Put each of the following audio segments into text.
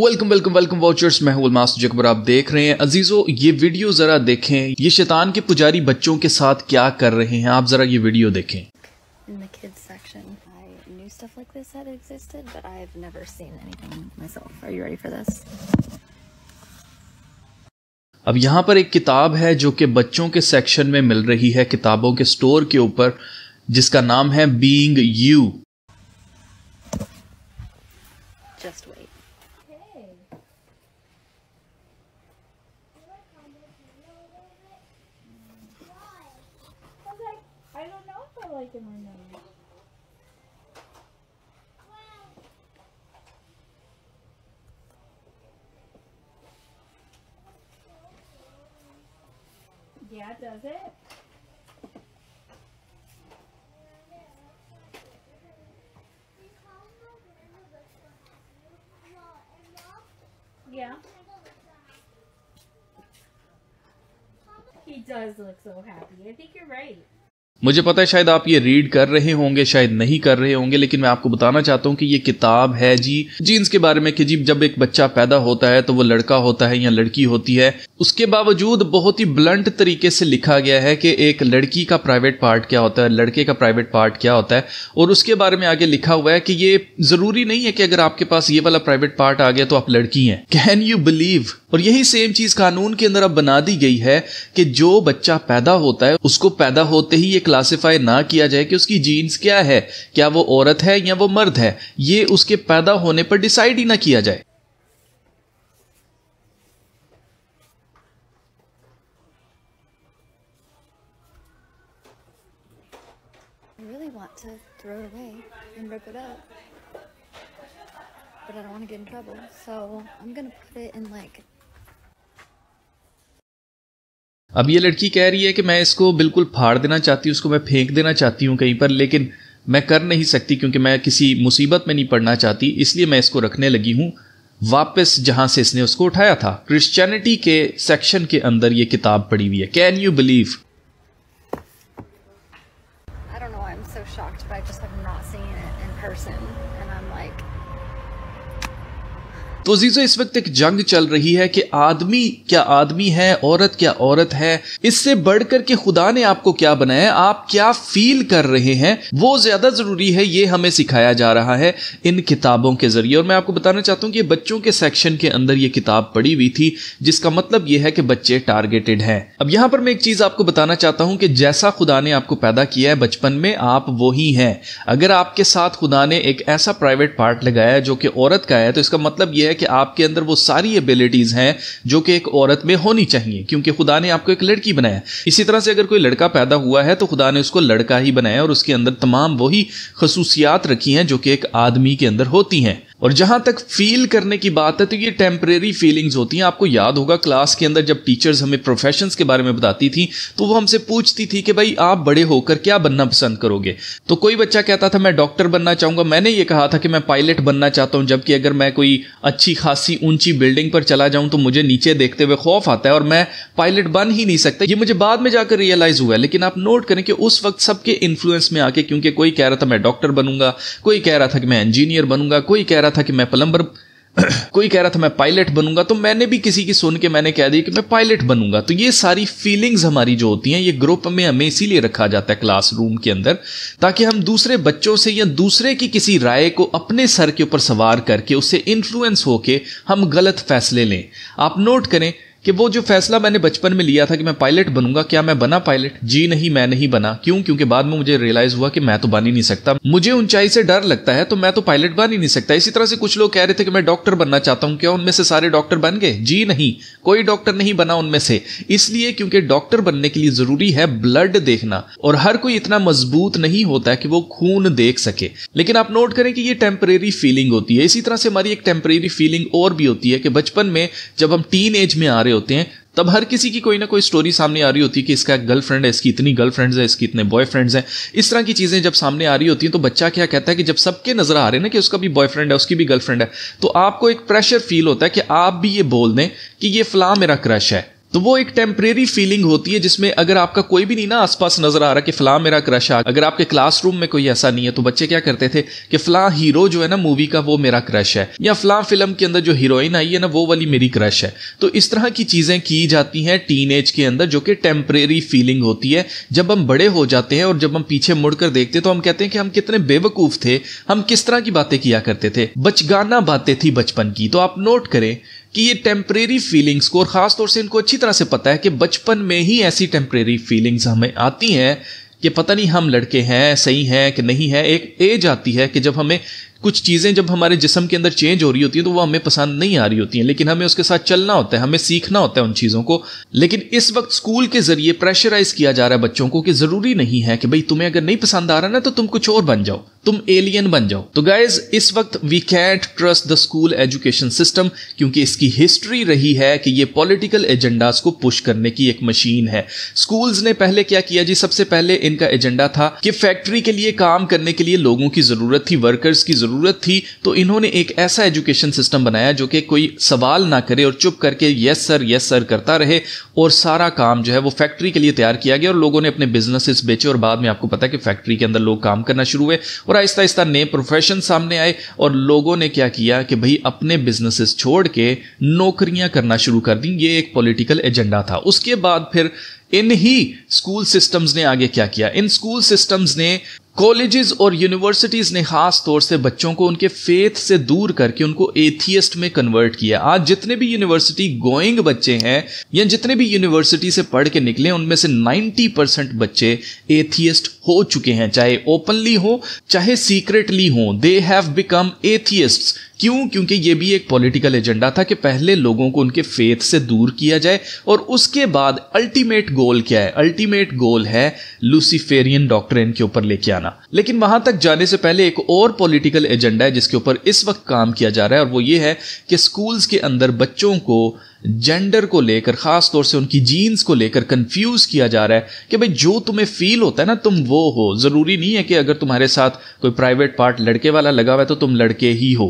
Welcome welcome welcome watchers मैं हूं master जकबर आप देख रहे हैं अजीजो ये वीडियो जरा देखें ये शैतान के पुजारी बच्चों के साथ क्या कर रहे हैं आप जरा ये वीडियो देखें अब यहाँ पर एक किताब है जो कि बच्चों के सेक्शन में मिल रही है किताबों के स्टोर के ऊपर जिसका नाम है being you that does it. Yeah. He does look so happy. I think you're right. मुझे पता है शायद आप ये रीड कर रहे होंगे शायद नहीं कर रहे होंगे लेकिन मैं आपको बताना चाहता हूँ कि ये किताब है जी जीन्स के बारे में कि जी जब एक बच्चा पैदा होता है तो वो लड़का होता है या लड़की होती है उसके बावजूद बहुत ही ब्लंट तरीके से लिखा गया है कि एक लड़की का प्राइवेट पार्ट क्या होता है लड़के का प्राइवेट पार्ट क्या होता है और उसके बारे में आगे लिखा हुआ है कि ये जरूरी नहीं है कि अगर आपके पास ये वाला प्राइवेट पार्ट आ गया तो आप लड़की हैं कैन यू बिलीव और यही सेम चीज कानून के अंदर अब बना दी गई है कि जो बच्चा पैदा होता है उसको पैदा होते ही एक क्लासिफाई ना किया जाए कि उसकी जीन्स क्या है क्या वो औरत है या वो मर्द है ये उसके पैदा होने पर डिसाइड ही ना किया जाए अब ये लड़की कह रही है कि मैं इसको बिल्कुल फाड़ देना चाहती हूँ उसको मैं फेंक देना चाहती हूँ कहीं पर लेकिन मैं कर नहीं सकती क्योंकि मैं किसी मुसीबत में नहीं पड़ना चाहती इसलिए मैं इसको रखने लगी हूँ वापस जहाँ से इसने उसको उठाया था क्रिश्चियनिटी के सेक्शन के अंदर ये किताब पड़ी हुई है कैन यू बिलीव तो जीजो इस वक्त एक जंग चल रही है कि आदमी क्या आदमी है औरत क्या औरत है इससे बढ़कर के खुदा ने आपको क्या बनाया आप क्या फील कर रहे हैं वो ज्यादा जरूरी है ये हमें सिखाया जा रहा है इन किताबों के जरिए और मैं आपको बताना चाहता हूँ कि बच्चों के सेक्शन के अंदर ये किताब पढ़ी हुई थी जिसका मतलब यह है कि बच्चे टारगेटेड है अब यहाँ पर मैं एक चीज आपको बताना चाहता हूं कि जैसा खुदा ने आपको पैदा किया है बचपन में आप ही हैं अगर आपके साथ खुदा ने एक ऐसा प्राइवेट पार्ट लगाया जो कि औरत का है तो इसका मतलब यह है कि आपके अंदर वो सारी एबिलिटीज़ हैं जो कि एक औरत में होनी चाहिए क्योंकि खुदा ने आपको एक लड़की बनाया इसी तरह से अगर कोई लड़का पैदा हुआ है तो खुदा ने उसको लड़का ही बनाया और उसके अंदर तमाम वही खसूसियात रखी हैं जो कि एक आदमी के अंदर होती हैं और जहां तक फील करने की बात है तो ये टेम्परेरी फीलिंग्स होती हैं आपको याद होगा क्लास के अंदर जब टीचर्स हमें प्रोफेशंस के बारे में बताती थी तो वो हमसे पूछती थी कि भाई आप बड़े होकर क्या बनना पसंद करोगे तो कोई बच्चा कहता था मैं डॉक्टर बनना चाहूंगा मैंने ये कहा था कि मैं पायलट बनना चाहता हूं जबकि अगर मैं कोई अच्छी खासी ऊंची बिल्डिंग पर चला जाऊं तो मुझे नीचे देखते हुए खौफ आता है और मैं पायलट बन ही नहीं सकता ये मुझे बाद में जाकर रियलाइज़ हुआ है लेकिन आप नोट करें कि उस वक्त सबके इन्फ्लुएंस में आके क्योंकि कोई कह रहा था मैं डॉक्टर बनूंगा कोई कह रहा था कि मैं इंजीनियर बनूंगा कोई कह रहा रहा था कि मैं प्लम्बर कोई कह रहा था मैं पायलट बनूंगा तो मैंने भी किसी की सुन के मैंने कह दिया कि मैं पायलट बनूंगा तो ये सारी फीलिंग्स हमारी जो होती हैं ये ग्रुप में हमें इसीलिए रखा जाता है क्लासरूम के अंदर ताकि हम दूसरे बच्चों से या दूसरे की किसी राय को अपने सर के ऊपर सवार करके उससे इन्फ्लुएंस होके हम गलत फैसले लें आप नोट करें कि वो जो फैसला मैंने बचपन में लिया था कि मैं पायलट बनूंगा क्या मैं बना पायलट जी नहीं मैं नहीं बना क्यों क्योंकि बाद में मुझे रियलाइज हुआ कि मैं तो बन ही नहीं सकता मुझे ऊंचाई से डर लगता है तो मैं तो पायलट बन ही नहीं सकता इसी तरह से कुछ लोग कह रहे थे कि मैं डॉक्टर बनना चाहता हूं क्या उनमें से सारे डॉक्टर बन गए जी नहीं कोई डॉक्टर नहीं बना उनमें से इसलिए क्योंकि डॉक्टर बनने के लिए जरूरी है ब्लड देखना और हर कोई इतना मजबूत नहीं होता कि वो खून देख सके लेकिन आप नोट करें कि ये टेम्परेरी फीलिंग होती है इसी तरह से हमारी एक टेम्परेरी फीलिंग और भी होती है कि बचपन में जब हम टीन एज में आ रहे रहे होते हैं तब हर किसी की कोई ना कोई स्टोरी सामने आ रही होती है कि इसका गर्लफ्रेंड है इसकी इतनी गर्लफ्रेंड्स है इसकी इतने बॉयफ्रेंड्स हैं इस तरह की चीज़ें जब सामने आ रही होती हैं तो बच्चा क्या कहता है कि जब सबके नज़र आ रहे हैं ना कि उसका भी बॉयफ्रेंड है उसकी भी गर्लफ्रेंड है तो आपको एक प्रेशर फील होता है कि आप भी ये बोल दें कि ये फ़लाँ मेरा क्रश है तो वो एक टेम्परेरी फीलिंग होती है जिसमें अगर आपका कोई भी नहीं ना आसपास नजर आ रहा कि फला मेरा क्रश आ अगर आपके क्लासरूम में कोई ऐसा नहीं है तो बच्चे क्या करते थे कि फला हीरो जो है ना मूवी का वो मेरा क्रश है या फलां फिल्म के अंदर जो हीरोइन आई है ना वो वाली मेरी क्रश है तो इस तरह की चीजें की जाती हैं टीन एज के अंदर जो कि टेम्परेरी फीलिंग होती है जब हम बड़े हो जाते हैं और जब हम पीछे मुड़कर देखते तो हम कहते हैं कि हम कितने बेवकूफ थे हम किस तरह की बातें किया करते थे बचगाना बातें थी बचपन की तो आप नोट करें कि ये टेम्परेरी फीलिंग्स को और ख़ास तौर से इनको अच्छी तरह से पता है कि बचपन में ही ऐसी टेम्परेरी फीलिंग्स हमें आती हैं कि पता नहीं हम लड़के हैं सही हैं कि नहीं है एक एज आती है कि जब हमें कुछ चीज़ें जब हमारे जिसम के अंदर चेंज हो रही होती हैं तो वो हमें पसंद नहीं आ रही होती हैं लेकिन हमें उसके साथ चलना होता है हमें सीखना होता है उन चीज़ों को लेकिन इस वक्त स्कूल के जरिए प्रेशराइज किया जा रहा है बच्चों को कि ज़रूरी नहीं है कि भाई तुम्हें अगर नहीं पसंद आ रहा ना तो तुम कुछ और बन जाओ तुम एलियन बन जाओ तो गाइज इस वक्त we can't trust the school education system क्योंकि इसकी हिस्ट्री रही है कि ये पॉलिटिकल एजेंडाज को पुश करने की एक मशीन है स्कूल्स ने पहले क्या किया जी सबसे पहले इनका एजेंडा था कि फैक्ट्री के लिए काम करने के लिए लोगों की जरूरत थी वर्कर्स की जरूरत ज़रूरत थी तो इन्होंने एक ऐसा एजुकेशन सिस्टम बनाया जो कि कोई सवाल ना करे और चुप करके यस सर यस सर करता रहे और सारा काम जो है वो फैक्ट्री के लिए तैयार किया गया और लोगों ने अपने बिजनेसेस बेचे और बाद में आपको पता है कि फैक्ट्री के अंदर लोग काम करना शुरू हुए और आहिस्ता आहिस्ता नए प्रोफेशन सामने आए और लोगों ने क्या किया कि भाई अपने बिजनेसेस छोड़ के नौकरियां करना शुरू कर दी ये एक पॉलिटिकल एजेंडा था उसके बाद फिर इन ही स्कूल सिस्टम्स ने आगे क्या किया इन स्कूल सिस्टम्स ने कॉलेजेस और यूनिवर्सिटीज़ ने ख़ास तौर से बच्चों को उनके फेथ से दूर करके उनको एथियस्ट में कन्वर्ट किया आज जितने भी यूनिवर्सिटी गोइंग बच्चे हैं या जितने भी यूनिवर्सिटी से पढ़ के निकले उनमें से 90 परसेंट बच्चे एथियस्ट हो चुके हैं चाहे ओपनली हो चाहे सीक्रेटली हो दे हैव बिकम एथियस्ट क्यों क्योंकि ये भी एक पॉलिटिकल एजेंडा था कि पहले लोगों को उनके फेथ से दूर किया जाए और उसके बाद अल्टीमेट गोल क्या है अल्टीमेट गोल है लूसीफेरियन डॉक्टर के ऊपर लेके आना लेकिन वहां तक जाने से पहले एक और पॉलिटिकल एजेंडा है जिसके ऊपर इस वक्त काम किया जा रहा है और वो ये है कि स्कूल्स के अंदर बच्चों को जेंडर को लेकर खास तौर से उनकी जीन्स को लेकर कंफ्यूज किया जा रहा है कि भाई जो तुम्हें फील होता है ना तुम वो हो जरूरी नहीं है कि अगर तुम्हारे साथ कोई प्राइवेट पार्ट लड़के वाला लगा हुआ है तो तुम लड़के ही हो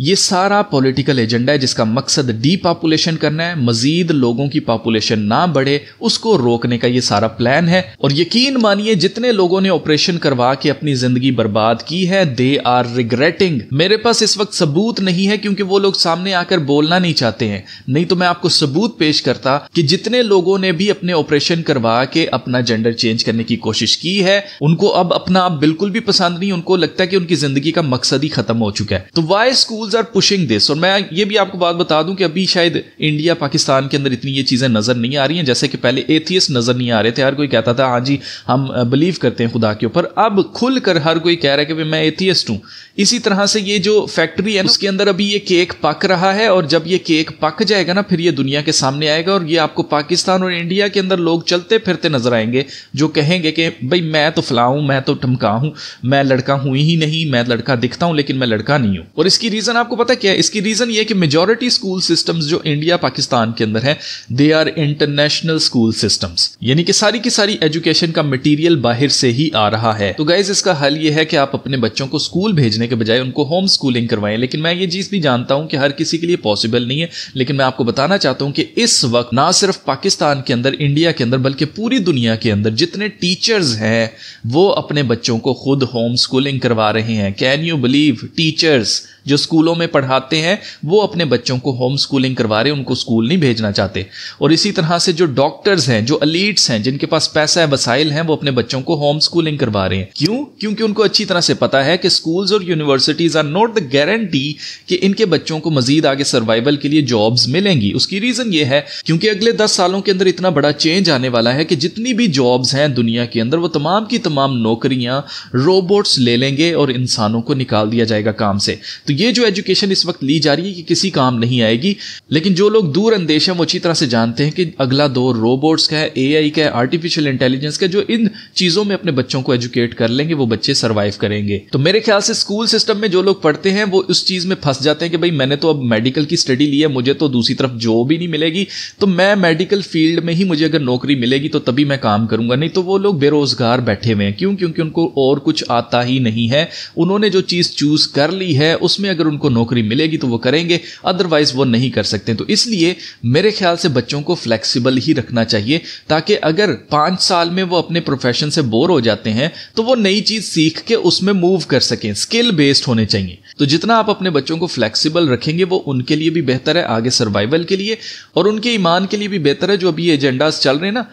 ये सारा पॉलिटिकल एजेंडा है जिसका मकसद डी पॉपुलेशन करना है मजीद लोगों की पॉपुलेशन ना बढ़े उसको रोकने का ये सारा प्लान है और यकीन मानिए जितने लोगों ने ऑपरेशन करवा के अपनी जिंदगी बर्बाद की है दे आर रिग्रेटिंग मेरे पास इस वक्त सबूत नहीं है क्योंकि वो लोग सामने आकर बोलना नहीं चाहते हैं नहीं तो मैं आपको सबूत पेश करता कि जितने लोगों ने भी अपने ऑपरेशन करवा के अपना जेंडर चेंज करने की कोशिश की है उनको अब अपना आप बिल्कुल भी पसंद नहीं उनको लगता है कि उनकी जिंदगी का मकसद ही खत्म हो चुका है तो why school schools are pushing this और मैं ये भी आपको बात बता दूं कि अभी शायद इंडिया पाकिस्तान के अंदर इतनी ये चीज़ें नज़र नहीं आ रही हैं जैसे कि पहले एथियस नज़र नहीं आ रहे थे हर कोई कहता था हाँ जी हम बिलीव करते हैं खुदा के ऊपर अब खुल कर हर कोई कह रहा है कि मैं एथियस्ट हूँ इसी तरह से ये जो फैक्ट्री है उसके अंदर अभी ये केक पक रहा है और जब ये केक पक जाएगा ना फिर ये दुनिया के सामने आएगा और ये आपको पाकिस्तान और इंडिया के अंदर लोग चलते फिरते नजर आएंगे जो कहेंगे कि भाई मैं तो फलाऊ मैं तो ठमका हूं मैं लड़का हूँ ही नहीं मैं लड़का दिखता हूं लेकिन मैं लड़का नहीं हूं और इसकी रीज़न आपको पता क्या है इसकी रीज़न ये है कि मेजोरिटी स्कूल सिस्टम्स जो इंडिया पाकिस्तान के अंदर है they are international school systems यानी कि सारी की सारी एजुकेशन का मटेरियल बाहर से ही आ रहा है तो गाइज इसका हल ये है कि आप अपने बच्चों को स्कूल भेजने के बजाय उनको होम स्कूलिंग करवाएं लेकिन मैं ये चीज़ भी जानता हूं कि हर किसी के लिए पॉसिबल नहीं है लेकिन मैं आपको बताना चाहता हूं कि इस वक्त ना सिर्फ पाकिस्तान के अंदर इंडिया के अंदर बल्कि पूरी दुनिया के अंदर जितने टीचर्स हैं वो अपने बच्चों को खुद होम स्कूलिंग करवा रहे हैं कैन यू बिलीव टीचर्स जो स्कूलों स्कूलों में पढ़ाते हैं वो अपने बच्चों को होम स्कूलिंग करवा रहे उनको स्कूल नहीं भेजना चाहते और इसी तरह से जो डॉक्टर्स हैं जो अलीट्स हैं जिनके पास पैसा है वसाइल हैं वो अपने बच्चों को होम स्कूलिंग करवा रहे हैं क्यों क्योंकि उनको अच्छी तरह से पता है कि स्कूल्स और universities are not the guarantee कि इनके बच्चों को मजीद आगे सर्वाइवल के लिए जॉब्स मिलेंगी उसकी रीजन ये है क्योंकि अगले दस सालों के अंदर इतना बड़ा चेंज आने वाला है कि जितनी भी जॉब्स हैं दुनिया के अंदर वो तमाम की तमाम नौकरियां रोबोट्स ले लेंगे और इंसानों को निकाल दिया जाएगा काम से तो ये जो एजुकेशन इस वक्त ली जा रही है कि किसी काम नहीं आएगी लेकिन जो लोग दूर अंदेश हैं वो अच्छी तरह से जानते हैं कि अगला दौर रोबोट्स का है एआई का है आर्टिफिशियल इंटेलिजेंस का जो इन चीज़ों में अपने बच्चों को एजुकेट कर लेंगे वो बच्चे सर्वाइव करेंगे तो मेरे ख्याल से स्कूल सिस्टम में जो लोग पढ़ते हैं वो उस चीज़ में फंस जाते हैं कि भाई मैंने तो अब मेडिकल की स्टडी ली है मुझे तो दूसरी तरफ जॉब ही नहीं मिलेगी तो मैं मेडिकल फील्ड में ही मुझे अगर नौकरी मिलेगी तो तभी मैं काम करूंगा नहीं तो वो लोग बेरोजगार बैठे हुए हैं क्यों क्योंकि उनको और कुछ आता ही नहीं है उन्होंने जो चीज़ चूज कर ली है उसमें अगर उनको उनको नौकरी मिलेगी तो वो करेंगे अदरवाइज वो नहीं कर सकते तो इसलिए मेरे ख्याल से बच्चों को फ्लेक्सिबल ही रखना चाहिए ताकि अगर पांच साल में वो अपने प्रोफेशन से बोर हो जाते हैं तो वो नई चीज़ सीख के उसमें मूव कर सकें स्किल बेस्ड होने चाहिए तो जितना आप अपने बच्चों को फ्लेक्सिबल रखेंगे वो उनके लिए भी बेहतर है आगे सर्वाइवल के लिए और उनके ईमान के लिए भी बेहतर है जो अभी एजेंडाज चल रहे हैं ना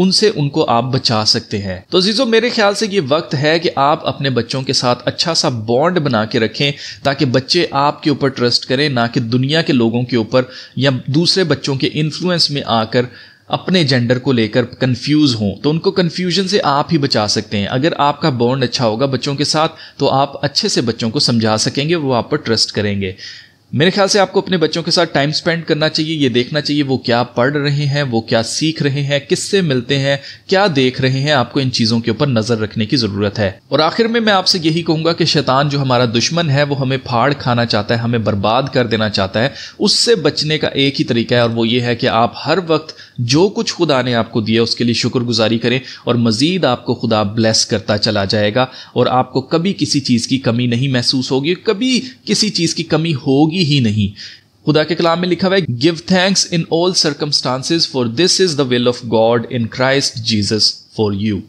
उनसे उनको आप बचा सकते हैं तो जीजो मेरे ख्याल से ये वक्त है कि आप अपने बच्चों के साथ अच्छा सा बॉन्ड बना के रखें ताकि बच्चे आपके ऊपर ट्रस्ट करें ना कि दुनिया के लोगों के ऊपर या दूसरे बच्चों के इन्फ्लुएंस में आकर अपने जेंडर को लेकर कंफ्यूज हों तो उनको कंफ्यूजन से आप ही बचा सकते हैं अगर आपका बॉन्ड अच्छा होगा बच्चों के साथ तो आप अच्छे से बच्चों को समझा सकेंगे वो आप पर ट्रस्ट करेंगे मेरे ख्याल से आपको अपने बच्चों के साथ टाइम स्पेंड करना चाहिए ये देखना चाहिए वो क्या पढ़ रहे हैं वो क्या सीख रहे हैं किससे मिलते हैं क्या देख रहे हैं आपको इन चीज़ों के ऊपर नज़र रखने की ज़रूरत है और आखिर में मैं आपसे यही कहूंगा कि शैतान जो हमारा दुश्मन है वो हमें फाड़ खाना चाहता है हमें बर्बाद कर देना चाहता है उससे बचने का एक ही तरीका है और वो ये है कि आप हर वक्त जो कुछ खुदा ने आपको दिया उसके लिए शुक्रगुजारी करें और मज़ीद आपको खुदा ब्लेस करता चला जाएगा और आपको कभी किसी चीज़ की कमी नहीं महसूस होगी कभी किसी चीज़ की कमी होगी कभी ही नहीं खुदा के कलाम में लिखा हुआ है give thanks in all circumstances for this is the will of God in Christ Jesus for you